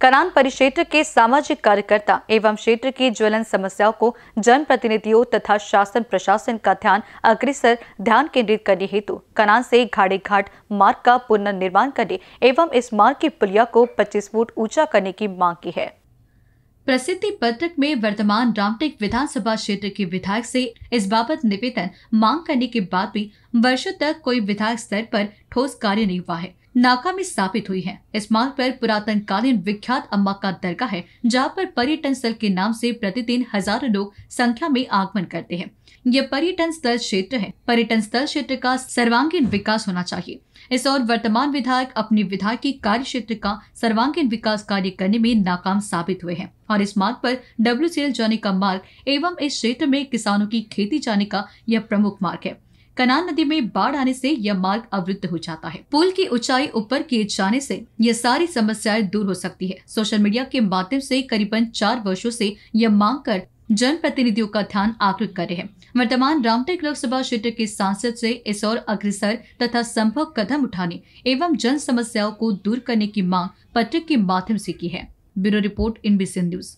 कनान परिक्षेत्र के सामाजिक कार्यकर्ता एवं क्षेत्र की ज्वलन समस्याओं को जनप्रतिनिधियों तथा शासन प्रशासन का ध्यान अग्रसर ध्यान केंद्रित करने हेतु कनान से घाड़े घाट मार्ग का पुनर्निर्माण करने एवं इस मार्ग की पुलिया को 25 फुट ऊंचा करने की मांग की है प्रसिद्धि पत्रक में वर्तमान रामटेक विधानसभा क्षेत्र के विधायक से इस बाबत निवेदन मांग करने के बाद भी वर्षों तक कोई विधायक स्तर पर ठोस कार्य नहीं हुआ है नाकामी स्थापित हुई है इस मार्ग पर पुरातन कालीन विख्यात अम्बा का दरगाह है जहाँ पर पर्यटन स्थल के नाम से प्रतिदिन हजारों लोग संख्या में आगमन करते हैं यह पर्यटन स्थल क्षेत्र है पर्यटन स्थल क्षेत्र का सर्वांगीण विकास होना चाहिए इस और वर्तमान विधायक अपने की कार्य क्षेत्र का सर्वांगीण विकास कार्य करने में नाकाम साबित हुए हैं और इस मार्ग पर डब्ल्यू जाने का मार्ग एवं इस क्षेत्र में किसानों की खेती जाने का यह प्रमुख मार्ग है कनान नदी में बाढ़ आने से यह मार्ग अवरुद्ध हो जाता है पुल की ऊंचाई ऊपर किए जाने से यह सारी समस्याएं दूर हो सकती है सोशल मीडिया के माध्यम से करीबन चार वर्षों से यह मांग कर जन प्रतिनिधियों का ध्यान आकृत कर रहे हैं वर्तमान रामटेक लोकसभा क्षेत्र के सांसद से इस और अग्रसर तथा संभव कदम उठाने एवं जन समस्याओं को दूर करने की मांग पत्र के माध्यम से की है ब्यूरो रिपोर्ट इन न्यूज